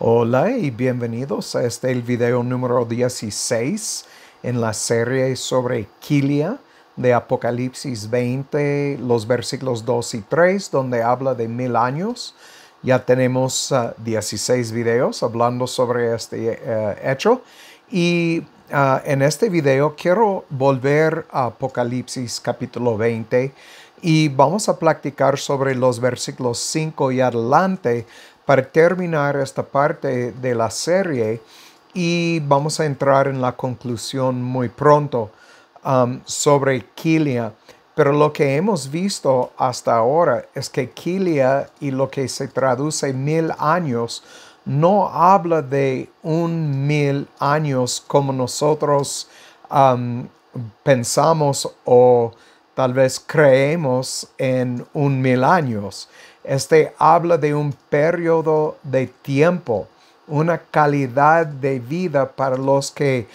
Hola y bienvenidos a este el video número 16 en la serie sobre Kilia de Apocalipsis 20, los versículos 2 y 3, donde habla de mil años. Ya tenemos 16 ah, videos hablando sobre este eh, hecho. Y ah, en este video quiero volver a Apocalipsis capítulo 20 y vamos a platicar sobre los versículos 5 y adelante para terminar esta parte de la serie y vamos a entrar en la conclusión muy pronto um, sobre Kilia. Pero lo que hemos visto hasta ahora es que Kilia y lo que se traduce mil años no habla de un mil años como nosotros um, pensamos o tal vez creemos en un mil años. Este habla de un periodo de tiempo, una calidad de vida para los que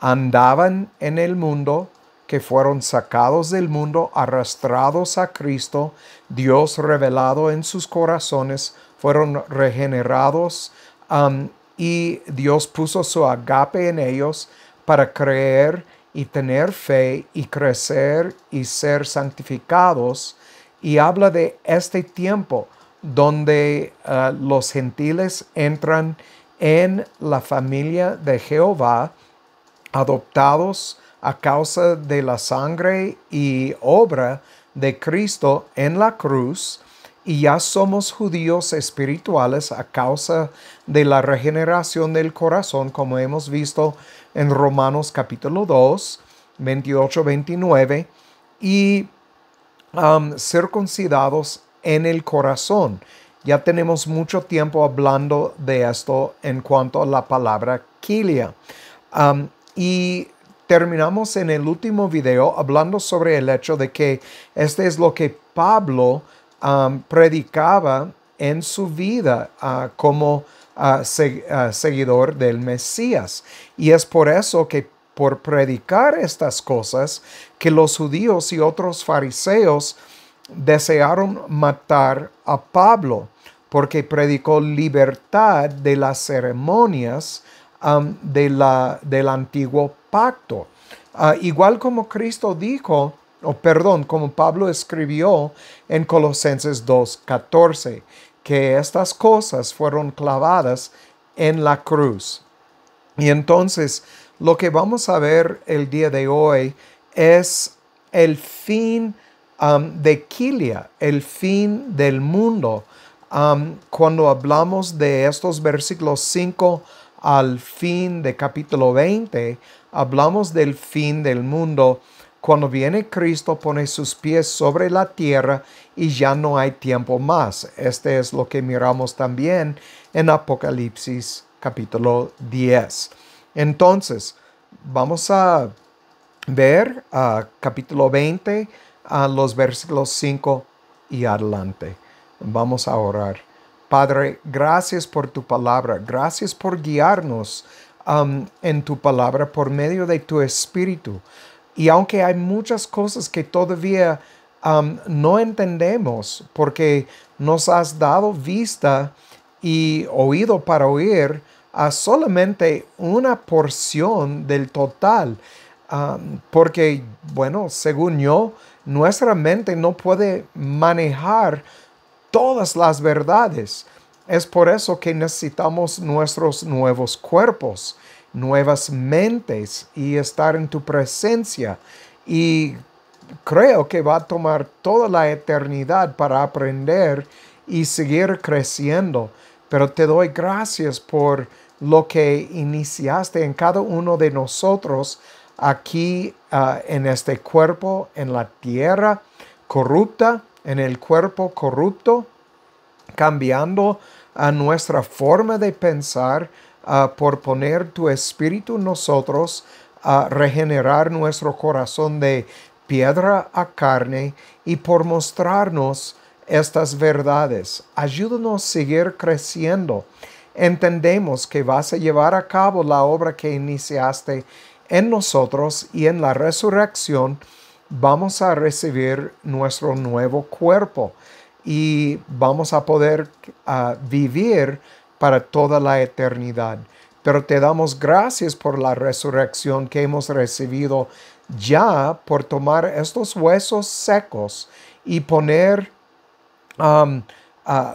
andaban en el mundo, que fueron sacados del mundo, arrastrados a Cristo, Dios revelado en sus corazones, fueron regenerados um, y Dios puso su agape en ellos para creer y tener fe y crecer y ser santificados y habla de este tiempo donde ah, los gentiles entran en la familia de Jehová, adoptados a causa de la sangre y obra de Cristo en la cruz, y ya somos judíos espirituales a causa de la regeneración del corazón, como hemos visto en Romanos capítulo 2, 28-29, y um, circuncidados en el corazón. Ya tenemos mucho tiempo hablando de esto en cuanto a la palabra kilia. y terminamos en el último video hablando sobre el hecho de que este es lo que Pablo predicaba en su vida ah, como ah, ah, seguidor del Mesías. Y es por eso que por predicar estas cosas que los judíos y otros fariseos desearon matar a Pablo, porque predicó libertad de las ceremonias de la, del antiguo pacto. Ah, igual como Cristo dijo, o perdón, como Pablo escribió en Colosenses 2.14, que estas cosas fueron clavadas en la cruz. Y entonces lo que vamos a ver el día de hoy es el fin um, de Kilia, el fin del mundo. Um, cuando hablamos de estos versículos 5 al fin de capítulo 20, hablamos del fin del mundo. Cuando viene Cristo pone sus pies sobre la tierra y ya no hay tiempo más. Este es lo que miramos también en Apocalipsis capítulo 10. Entonces, vamos a ver ah, capítulo 20, a ah, los versículos 5 y adelante. Vamos a orar. Padre, gracias por tu palabra, gracias por guiarnos en tu palabra por medio de tu espíritu. Y aunque hay muchas cosas que todavía no entendemos porque nos has dado vista y oído para oír, a solamente una porción del total. Um, porque, bueno, según yo, nuestra mente no puede manejar todas las verdades. Es por eso que necesitamos nuestros nuevos cuerpos, nuevas mentes y estar en tu presencia. Y creo que va a tomar toda la eternidad para aprender y seguir creciendo. Pero te doy gracias por lo que iniciaste en cada uno de nosotros aquí ah, en este cuerpo, en la tierra corrupta, en el cuerpo corrupto, cambiando a ah, nuestra forma de pensar ah, por poner tu espíritu en nosotros, a regenerar nuestro corazón de piedra a carne y por mostrarnos estas verdades. Ayúdanos a seguir creciendo entendemos que vas a llevar a cabo la obra que iniciaste en nosotros y en la resurrección vamos a recibir nuestro nuevo cuerpo y vamos a poder ah, vivir para toda la eternidad. Pero te damos gracias por la resurrección que hemos recibido ya por tomar estos huesos secos y poner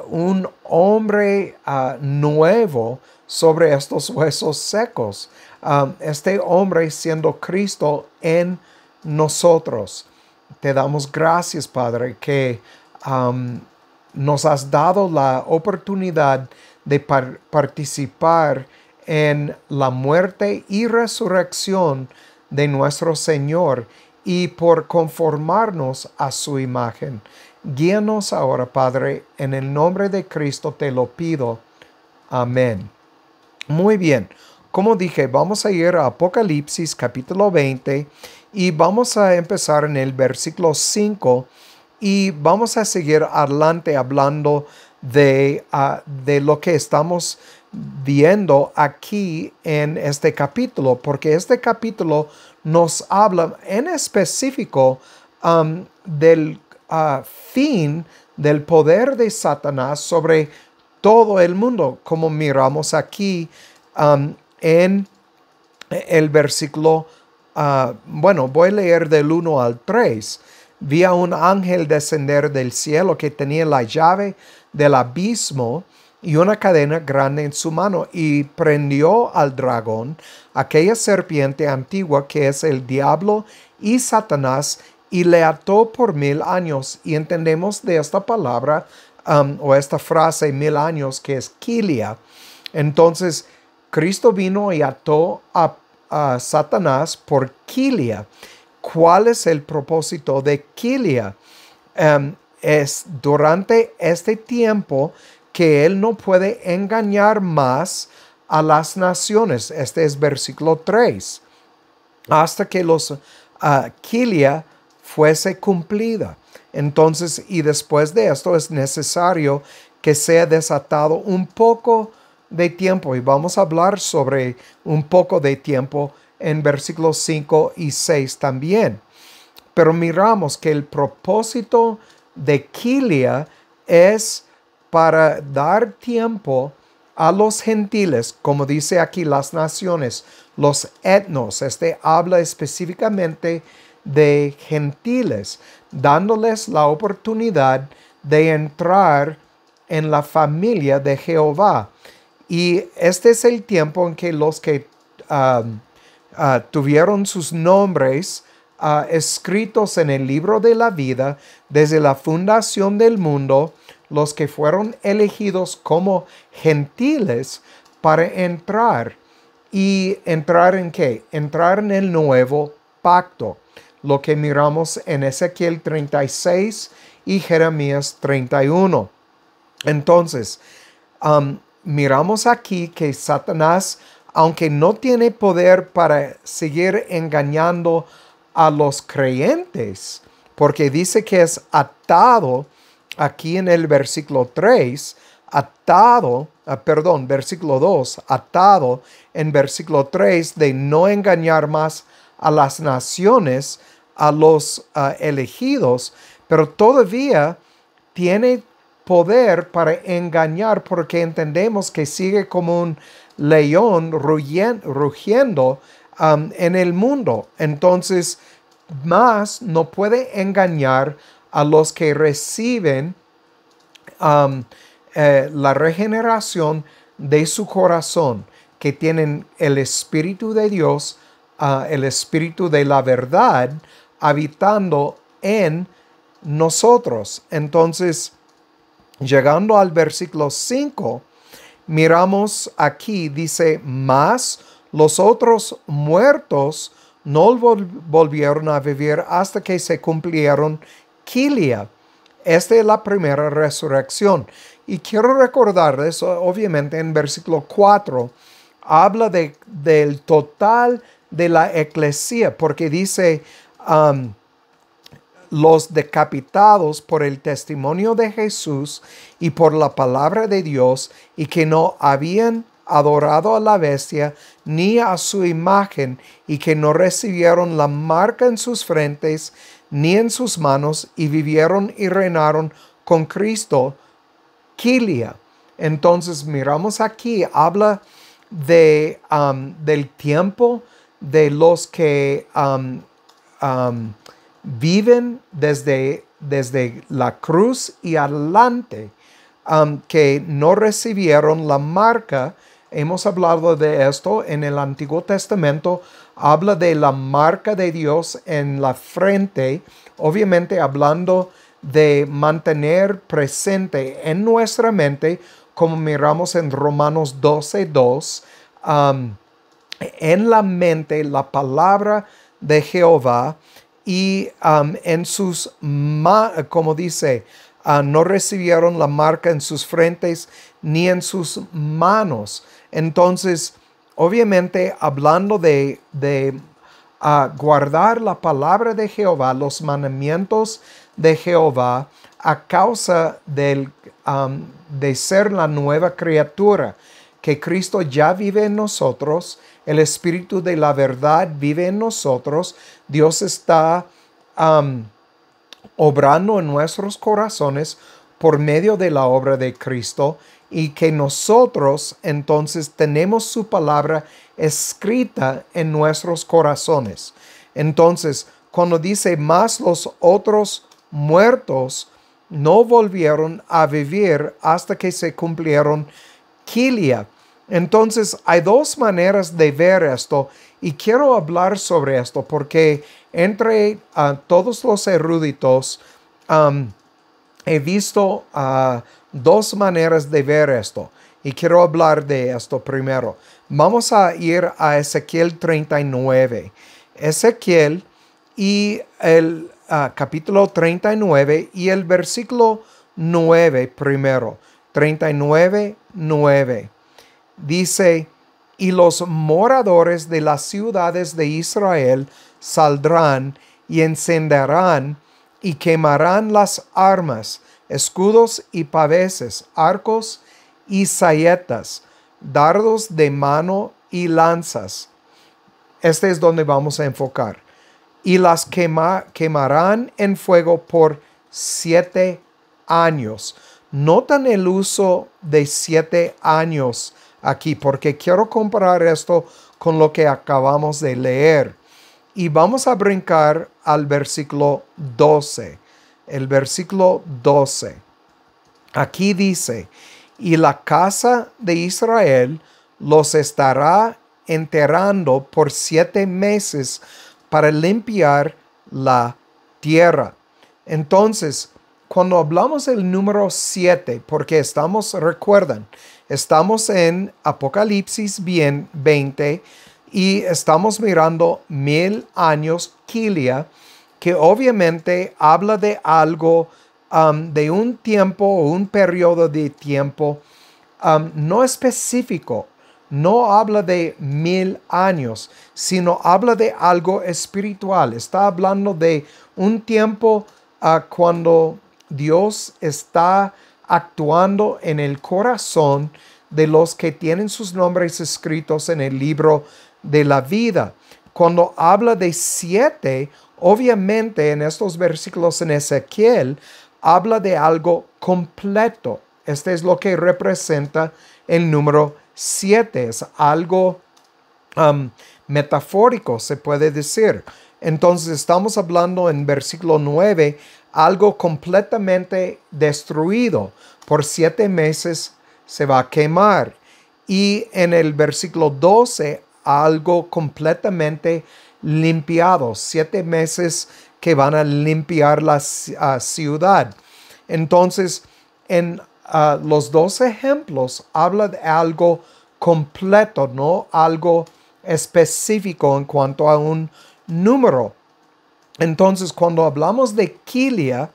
un hombre nuevo sobre estos huesos secos. este hombre siendo Cristo en nosotros. Te damos gracias, Padre, que nos has dado la oportunidad de participar en la muerte y resurrección de nuestro Señor y por conformarnos a su imagen. Guíanos ahora, Padre, en el nombre de Cristo te lo pido. Amén. Muy bien, como dije, vamos a ir a Apocalipsis capítulo 20 y vamos a empezar en el versículo 5 y vamos a seguir adelante hablando de, ah, de lo que estamos viendo aquí en este capítulo, porque este capítulo nos habla en específico um, del fin del poder de Satanás sobre todo el mundo, como miramos aquí um, en el versículo, ah, bueno, voy a leer del 1 al 3. Vi a un ángel descender del cielo que tenía la llave del abismo y una cadena grande en su mano y prendió al dragón, aquella serpiente antigua que es el diablo y Satanás, y le ató por mil años. Y entendemos de esta palabra um, o esta frase mil años que es kilia. Entonces, Cristo vino y ató a, Satanás por kilia. ¿Cuál es el propósito de kilia? Um, es durante este tiempo que Él no puede engañar más a las naciones. Este es versículo 3. Hasta que los uh, Kilia fuese cumplida. Entonces, y después de esto es necesario que sea desatado un poco de tiempo. Y vamos a hablar sobre un poco de tiempo en versículos 5 y 6 también. Pero miramos que el propósito de Kilia es para dar tiempo a los gentiles, como dice aquí las naciones, los etnos. Este habla específicamente de gentiles, dándoles la oportunidad de entrar en la familia de Jehová. Y este es el tiempo en que los que um, uh, tuvieron sus nombres uh, escritos en el libro de la vida desde la fundación del mundo, los que fueron elegidos como gentiles para entrar. ¿Y entrar en qué? Entrar en el nuevo pacto lo que miramos en Ezequiel 36 y Jeremías 31. Entonces, miramos aquí que Satanás, aunque no tiene poder para seguir engañando a los creyentes, porque dice que es atado aquí en el versículo 3, atado, ah, perdón, versículo 2, atado en versículo 3 de no engañar más a las naciones, a los ah, elegidos, pero todavía tiene poder para engañar porque entendemos que sigue como un león rugiendo en el mundo. Entonces, más no puede engañar a los que reciben eh, la regeneración de su corazón, que tienen el Espíritu de Dios, ah, el Espíritu de la verdad, habitando en nosotros. Entonces, llegando al versículo 5, miramos aquí, dice, más los otros muertos no volvieron a vivir hasta que se cumplieron Kilia. Esta es la primera resurrección. Y quiero recordarles, obviamente en versículo 4, habla de, del total de la eclesia, porque dice, los decapitados por el testimonio de Jesús y por la palabra de Dios y que no habían adorado a la bestia ni a su imagen y que no recibieron la marca en sus frentes ni en sus manos y vivieron y reinaron con Cristo, Kilia. Entonces miramos aquí, habla de, del tiempo de los que Um, viven desde, desde la cruz y adelante, um, que no recibieron la marca. Hemos hablado de esto en el Antiguo Testamento. Habla de la marca de Dios en la frente, obviamente hablando de mantener presente en nuestra mente, como miramos en Romanos 12, 2, um, en la mente la palabra de Jehová y en sus, como dice, ah, no recibieron la marca en sus frentes ni en sus manos. Entonces, obviamente, hablando de, ah, guardar la palabra de Jehová, los mandamientos de Jehová, a causa del, de ser la nueva criatura, que Cristo ya vive en nosotros, el Espíritu de la verdad vive en nosotros, Dios está obrando en nuestros corazones por medio de la obra de Cristo y que nosotros entonces tenemos su palabra escrita en nuestros corazones. Entonces, cuando dice más los otros muertos no volvieron a vivir hasta que se cumplieron Kilia. Entonces hay dos maneras de ver esto y quiero hablar sobre esto porque entre ah, todos los eruditos he visto ah, dos maneras de ver esto y quiero hablar de esto primero. Vamos a ir a Ezequiel 39. Ezequiel y el ah, capítulo 39 y el versículo 9 primero. 39, 9 dice, y los moradores de las ciudades de Israel saldrán y encenderán y quemarán las armas, escudos y paveses, arcos y saetas, dardos de mano y lanzas. Este es donde vamos a enfocar. Y las quemarán en fuego por siete años. Notan el uso de siete años aquí porque quiero comparar esto con lo que acabamos de leer. Y vamos a brincar al versículo 12. El versículo 12. Aquí dice, y la casa de Israel los estará enterrando por siete meses para limpiar la tierra. Entonces, cuando hablamos del número 7, porque estamos, recuerdan, Estamos en Apocalipsis bien 20 y estamos mirando mil años Kilia, que obviamente habla de algo, um, de un tiempo o un periodo de tiempo um, no específico. No habla de mil años, sino habla de algo espiritual. Está hablando de un tiempo uh, cuando Dios está actuando en el corazón de los que tienen sus nombres escritos en el libro de la vida. Cuando habla de siete, obviamente en estos versículos en Ezequiel, habla de algo completo. Este es lo que representa el número siete. Es algo um, metafórico, se puede decir. Entonces estamos hablando en versículo nueve algo completamente destruido por siete meses se va a quemar. Y en el versículo 12, algo completamente limpiado, siete meses que van a limpiar la ah, ciudad. Entonces, en ah, los dos ejemplos habla de algo completo, no algo específico en cuanto a un número. Entonces, cuando hablamos de Kilia,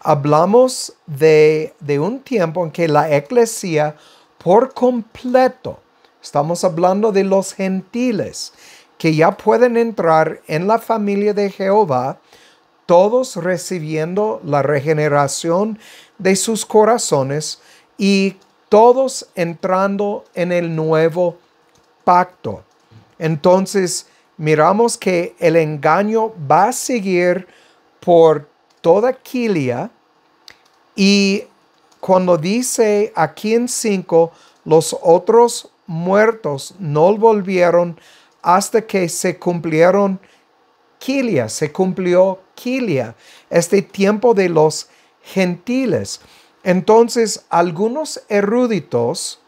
hablamos de, de un tiempo en que la iglesia por completo, estamos hablando de los gentiles, que ya pueden entrar en la familia de Jehová, todos recibiendo la regeneración de sus corazones y todos entrando en el nuevo pacto. Entonces, miramos que el engaño va a seguir por toda Quilia y cuando dice aquí en 5, los otros muertos no volvieron hasta que se cumplieron Kilia. se cumplió Kilia, este tiempo de los gentiles. Entonces, algunos eruditos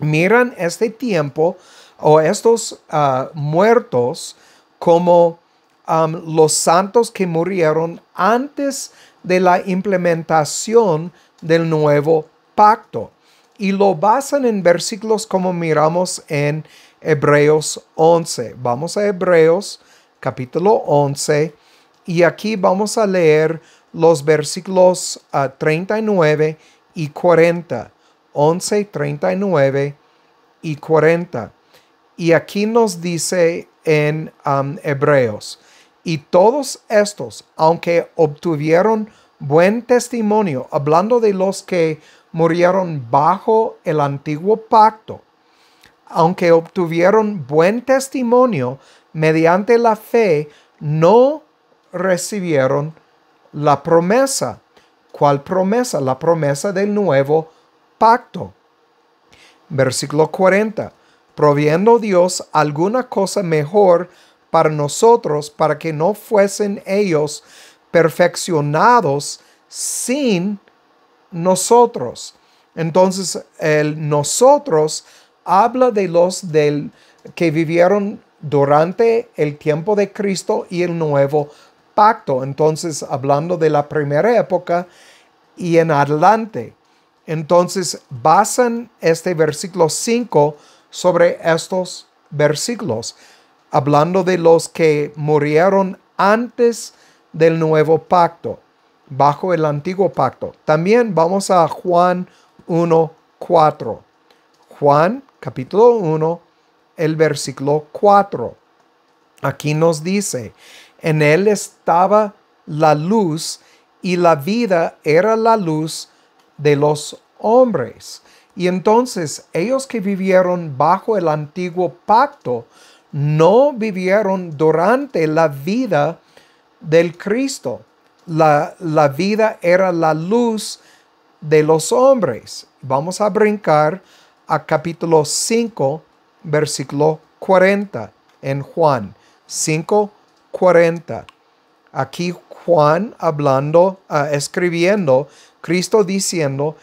miran este tiempo o estos ah, muertos como los santos que murieron antes de la implementación del nuevo pacto. Y lo basan en versículos como miramos en Hebreos 11. Vamos a Hebreos capítulo 11 y aquí vamos a leer los versículos 39 ah, y 40. 11, 39 y 40. Y aquí nos dice en um, Hebreos, y todos estos, aunque obtuvieron buen testimonio, hablando de los que murieron bajo el antiguo pacto, aunque obtuvieron buen testimonio mediante la fe, no recibieron la promesa. ¿Cuál promesa? La promesa del nuevo pacto. Versículo 40 proviendo Dios alguna cosa mejor para nosotros, para que no fuesen ellos perfeccionados sin nosotros. Entonces, el nosotros habla de los del, que vivieron durante el tiempo de Cristo y el nuevo pacto. Entonces, hablando de la primera época y en adelante. Entonces, basan este versículo 5 sobre estos versículos, hablando de los que murieron antes del nuevo pacto, bajo el antiguo pacto. También vamos a Juan 1.4. Juan capítulo 1, el versículo 4. Aquí nos dice, en él estaba la luz y la vida era la luz de los hombres. Y entonces ellos que vivieron bajo el antiguo pacto no vivieron durante la vida del Cristo. La, vida era la luz de los hombres. Vamos a brincar a capítulo 5, versículo 40 en Juan 5, 40. Aquí Juan hablando, ah, escribiendo, Cristo diciendo,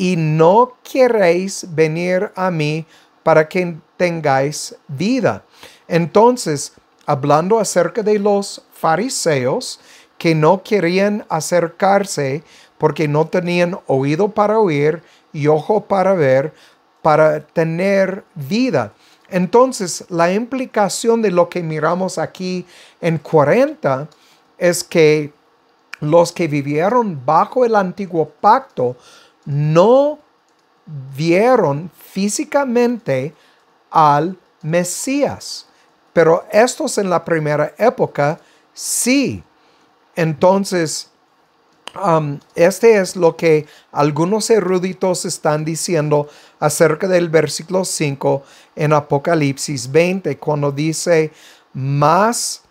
y no queréis venir a mí para que tengáis vida. Entonces, hablando acerca de los fariseos que no querían acercarse porque no tenían oído para oír y ojo para ver, para tener vida. Entonces, la implicación de lo que miramos aquí en 40 es que los que vivieron bajo el antiguo pacto no vieron físicamente al Mesías. Pero estos en la primera época sí. Entonces, um, este es lo que algunos eruditos están diciendo acerca del versículo 5 en Apocalipsis 20, cuando dice más,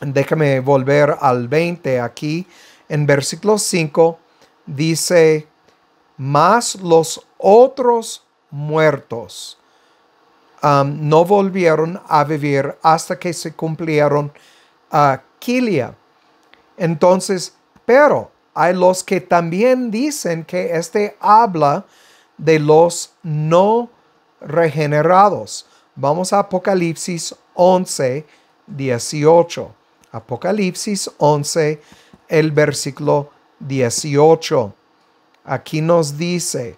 déjame volver al 20 aquí, en versículo 5 dice, mas los otros muertos um, no volvieron a vivir hasta que se cumplieron a uh, Kilia. Entonces, pero hay los que también dicen que este habla de los no regenerados. Vamos a Apocalipsis 11, 18. Apocalipsis 11, el versículo 18. Aquí nos dice,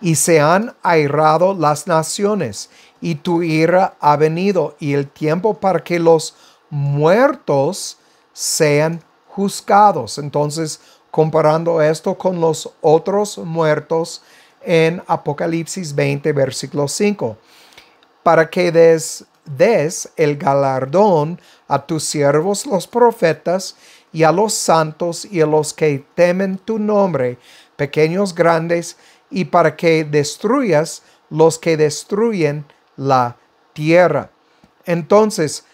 y se han airado las naciones, y tu ira ha venido, y el tiempo para que los muertos sean juzgados. Entonces, comparando esto con los otros muertos en Apocalipsis 20, versículo 5, para que des, des el galardón a tus siervos los profetas, y a los santos y a los que temen tu nombre, pequeños grandes, y para que destruyas los que destruyen la tierra. Entonces,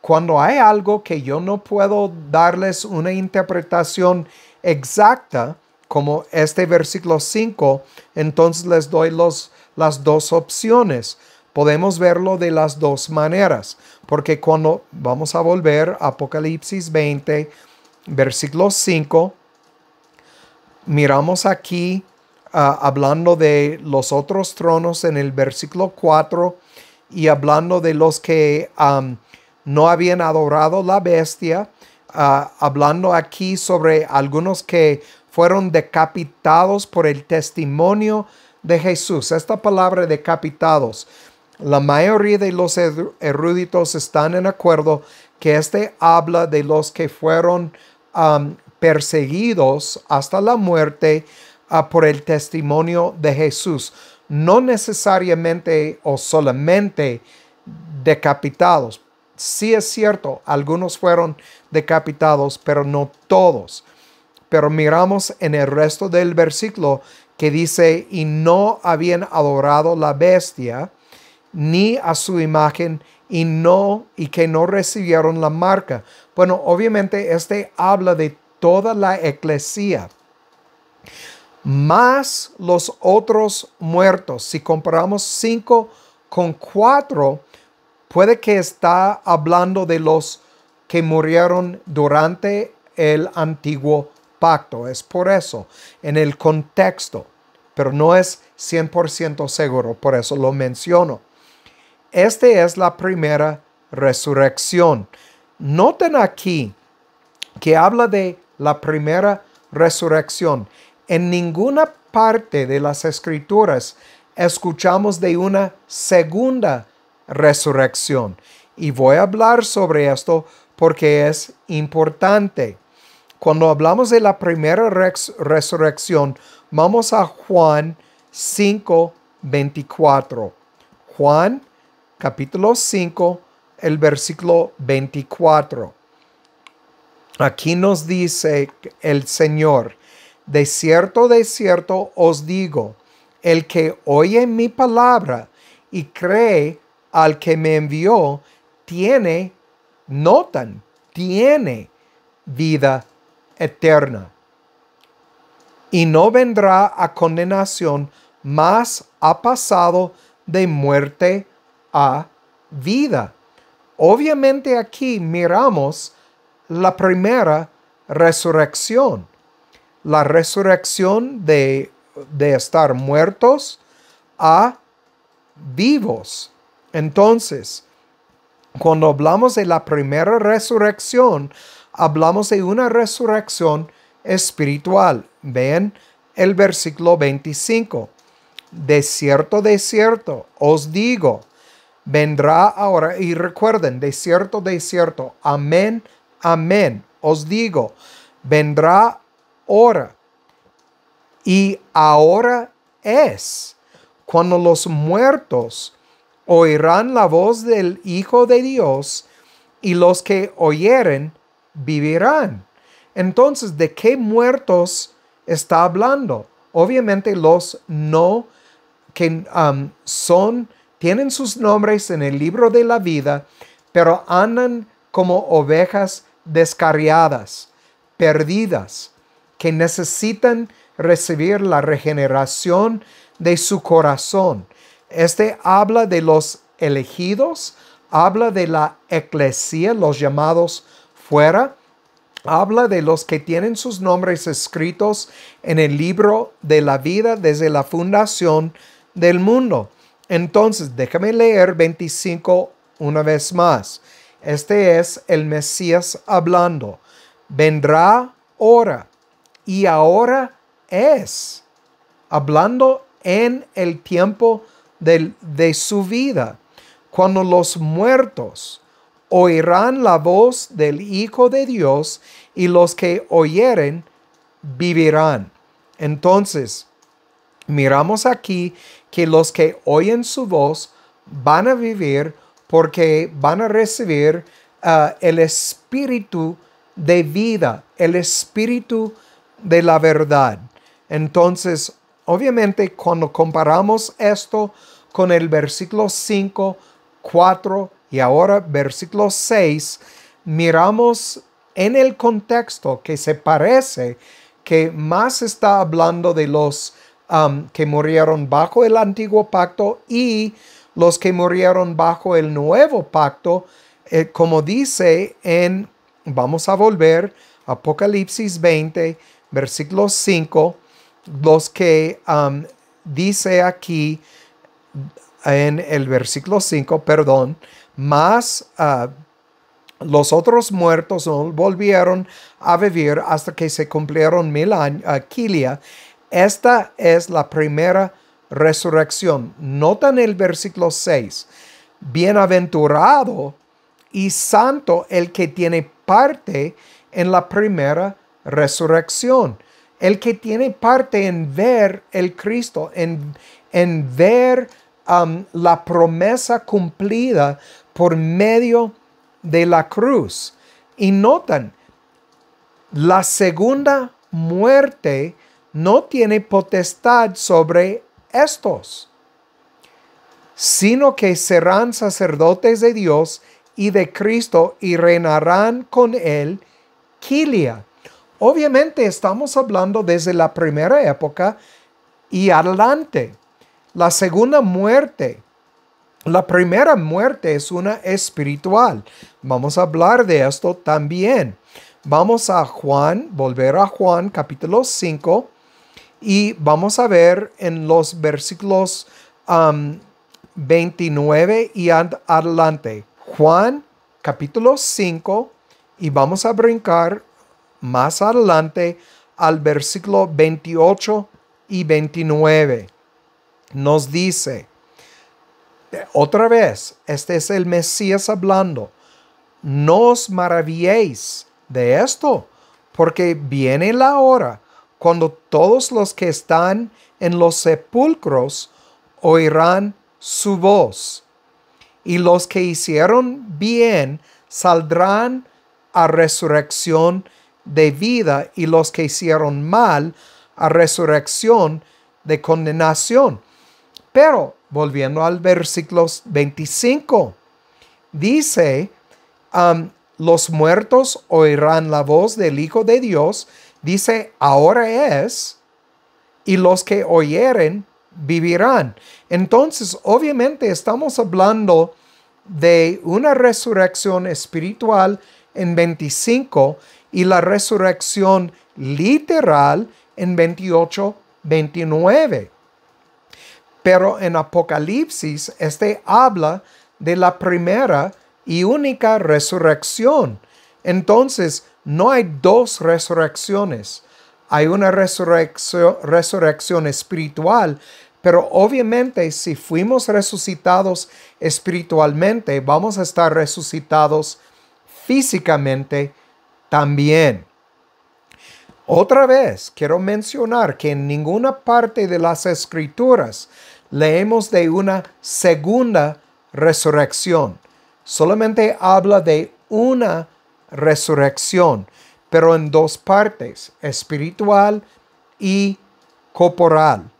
cuando hay algo que yo no puedo darles una interpretación exacta, como este versículo 5, entonces les doy los, las dos opciones. Podemos verlo de las dos maneras, porque cuando vamos a volver a Apocalipsis 20, versículo 5, miramos aquí ah, hablando de los otros tronos en el versículo 4 y hablando de los que no habían adorado la bestia, ah, hablando aquí sobre algunos que fueron decapitados por el testimonio de Jesús. Esta palabra decapitados. La mayoría de los er-, eruditos están en acuerdo que este habla de los que fueron perseguidos hasta la muerte ah, por el testimonio de Jesús. No necesariamente o solamente decapitados. Sí es cierto, algunos fueron decapitados, pero no todos. Pero miramos en el resto del versículo que dice, y no habían adorado la bestia, ni a su imagen, y no y que no recibieron la marca. Bueno, obviamente este habla de toda la eclesia. Más los otros muertos, si comparamos cinco con cuatro, puede que está hablando de los que murieron durante el antiguo pacto. Es por eso, en el contexto, pero no es 100% seguro, por eso lo menciono. Esta es la primera resurrección. Noten aquí que habla de la primera resurrección. En ninguna parte de las escrituras escuchamos de una segunda resurrección. Y voy a hablar sobre esto porque es importante. Cuando hablamos de la primera resurrección, vamos a Juan 5, 24. Juan capítulo 5, el versículo 24. Aquí nos dice el Señor, de cierto, de cierto os digo, el que oye mi palabra y cree al que me envió, tiene, notan, tiene vida eterna. Y no vendrá a condenación, más ha pasado de muerte a vida. Obviamente aquí miramos la primera resurrección, la resurrección de, de estar muertos a vivos. Entonces, cuando hablamos de la primera resurrección, hablamos de una resurrección espiritual. ven el versículo 25. De cierto, de cierto, os digo, vendrá ahora y recuerden, de cierto, de cierto, amén, amén, os digo, vendrá ahora y ahora es cuando los muertos oirán la voz del Hijo de Dios y los que oyeren vivirán. Entonces, ¿de qué muertos está hablando? Obviamente los no que son tienen sus nombres en el libro de la vida, pero andan como ovejas descarriadas, perdidas, que necesitan recibir la regeneración de su corazón. Este habla de los elegidos, habla de la eclesia, los llamados fuera, habla de los que tienen sus nombres escritos en el libro de la vida desde la fundación del mundo. Entonces, déjame leer 25 una vez más. Este es el Mesías hablando. Vendrá hora y ahora es. Hablando en el tiempo de, de su vida, cuando los muertos oirán la voz del Hijo de Dios y los que oyeren vivirán. Entonces, miramos aquí que los que oyen su voz van a vivir porque van a recibir ah, el espíritu de vida, el espíritu de la verdad. Entonces, obviamente, cuando comparamos esto con el versículo 5, 4 y ahora versículo 6, miramos en el contexto que se parece que más está hablando de los Um, que murieron bajo el antiguo pacto y los que murieron bajo el nuevo pacto, eh, como dice en, vamos a volver, Apocalipsis 20, versículo 5, los que um, dice aquí en el versículo 5, perdón, más uh, los otros muertos no volvieron a vivir hasta que se cumplieron mil años, esta es la primera resurrección. Notan el versículo 6. Bienaventurado y santo el que tiene parte en la primera resurrección. El que tiene parte en ver el Cristo, en, ver um, la promesa cumplida por medio de la cruz. Y notan, la segunda muerte no tiene potestad sobre estos, sino que serán sacerdotes de Dios y de Cristo y reinarán con él Kilia. Obviamente estamos hablando desde la primera época y adelante. La segunda muerte. La primera muerte es una espiritual. Vamos a hablar de esto también. Vamos a Juan, volver a Juan capítulo 5, y vamos a ver en los versículos 29 um, y adelante. Juan capítulo 5 y vamos a brincar más adelante al versículo 28 y 29. Nos dice, otra vez, este es el Mesías hablando, no os maravilléis de esto, porque viene la hora cuando todos los que están en los sepulcros oirán su voz, y los que hicieron bien saldrán a resurrección de vida, y los que hicieron mal a resurrección de condenación. Pero, volviendo al versículo 25, dice, los muertos oirán la voz del Hijo de Dios, Dice, ahora es, y los que oyeren vivirán. Entonces, obviamente estamos hablando de una resurrección espiritual en 25 y la resurrección literal en 28, 29. Pero en Apocalipsis, este habla de la primera y única resurrección. Entonces, no hay dos resurrecciones. Hay una resurrección, espiritual, pero obviamente si fuimos resucitados espiritualmente, vamos a estar resucitados físicamente también. Otra vez, quiero mencionar que en ninguna parte de las escrituras leemos de una segunda resurrección. Solamente habla de una resurrección, pero en dos partes, espiritual y corporal.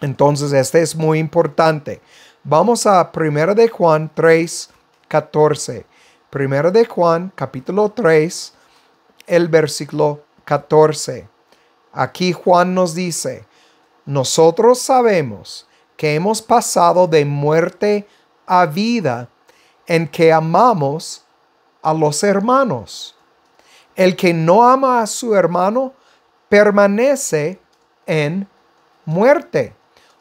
Entonces, este es muy importante. Vamos a 1 de Juan 3, 14. 1 de Juan, capítulo 3, el versículo 14. Aquí Juan nos dice, nosotros sabemos que hemos pasado de muerte a vida en que amamos a los hermanos. El que no ama a su hermano permanece en muerte.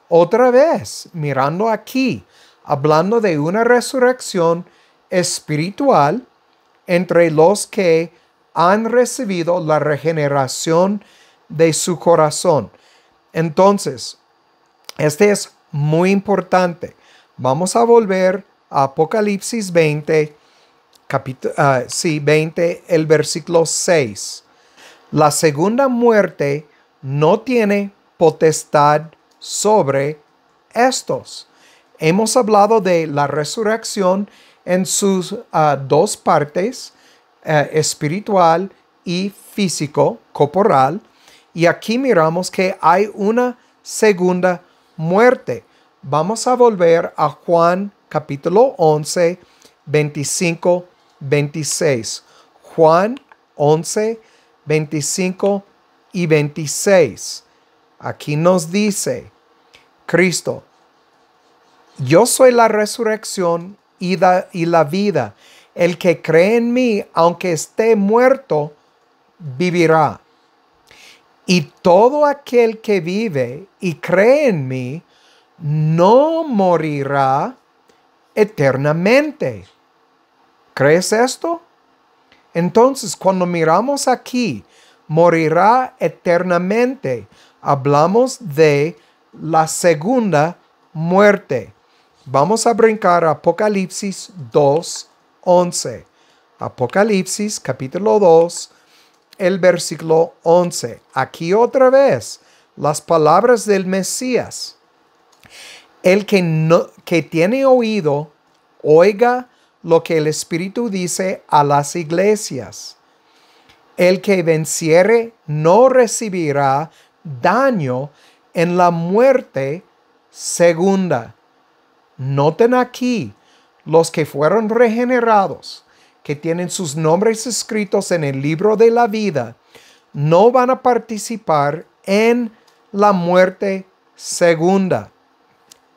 Otra vez, mirando aquí, hablando de una resurrección espiritual entre los que han recibido la regeneración de su corazón. Entonces, este es muy importante. Vamos a volver a Apocalipsis 20 capítulo, ah, sí, 20, el versículo 6. La segunda muerte no tiene potestad sobre estos. Hemos hablado de la resurrección en sus ah, dos partes, eh, espiritual y físico, corporal. Y aquí miramos que hay una segunda muerte. Vamos a volver a Juan capítulo 11, 25 26, Juan 11, 25 y 26. Aquí nos dice Cristo, yo soy la resurrección y, y la vida. El que cree en mí, aunque esté muerto, vivirá. Y todo aquel que vive y cree en mí, no morirá eternamente. ¿Crees esto? Entonces, cuando miramos aquí, morirá eternamente, hablamos de la segunda muerte. Vamos a brincar a Apocalipsis 11. Apocalipsis capítulo 2, el versículo 11. Aquí otra vez las palabras del Mesías. El que, no, que tiene oído, oiga lo que el Espíritu dice a las iglesias. El que venciere no recibirá daño en la muerte segunda. Noten aquí los que fueron regenerados, que tienen sus nombres escritos en el libro de la vida, no van a participar en la muerte segunda.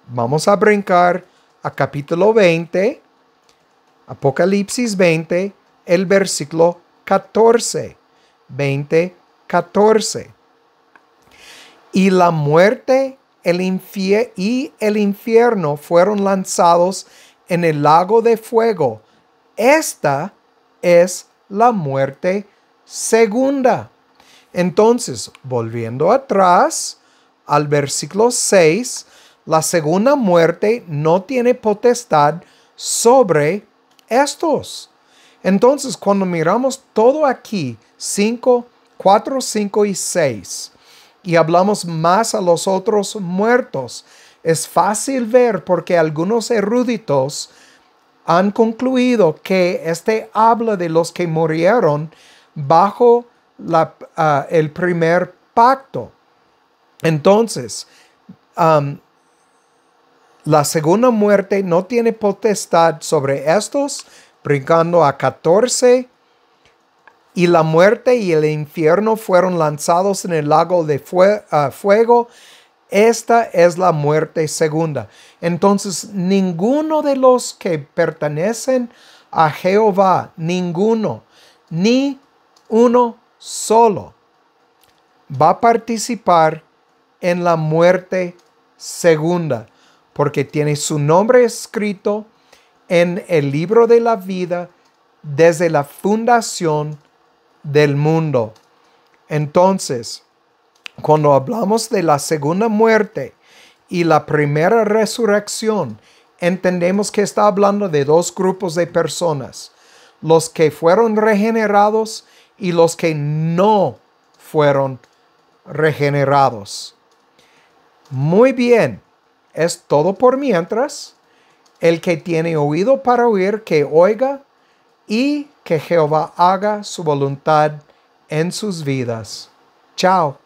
Vamos a brincar a capítulo 20 Apocalipsis 20, el versículo 14. 20, 14. Y la muerte el y el infierno fueron lanzados en el lago de fuego. Esta es la muerte segunda. Entonces, volviendo atrás al versículo 6, la segunda muerte no tiene potestad sobre estos. Entonces, cuando miramos todo aquí, 5, 4, 5 y 6, y hablamos más a los otros muertos, es fácil ver porque algunos eruditos han concluido que este habla de los que murieron bajo ah, el primer pacto. Entonces, la segunda muerte no tiene potestad sobre estos, brincando a 14. Y la muerte y el infierno fueron lanzados en el lago de ah, fuego. Esta es la muerte segunda. Entonces, ninguno de los que pertenecen a Jehová, ninguno, ni uno solo, va a participar en la muerte segunda porque tiene su nombre escrito en el libro de la vida desde la fundación del mundo. Entonces, cuando hablamos de la segunda muerte y la primera resurrección, entendemos que está hablando de dos grupos de personas, los que fueron regenerados y los que no fueron regenerados. Muy bien, es todo por mientras. El que tiene oído para oír, que oiga y que Jehová haga su voluntad en sus vidas. Chao.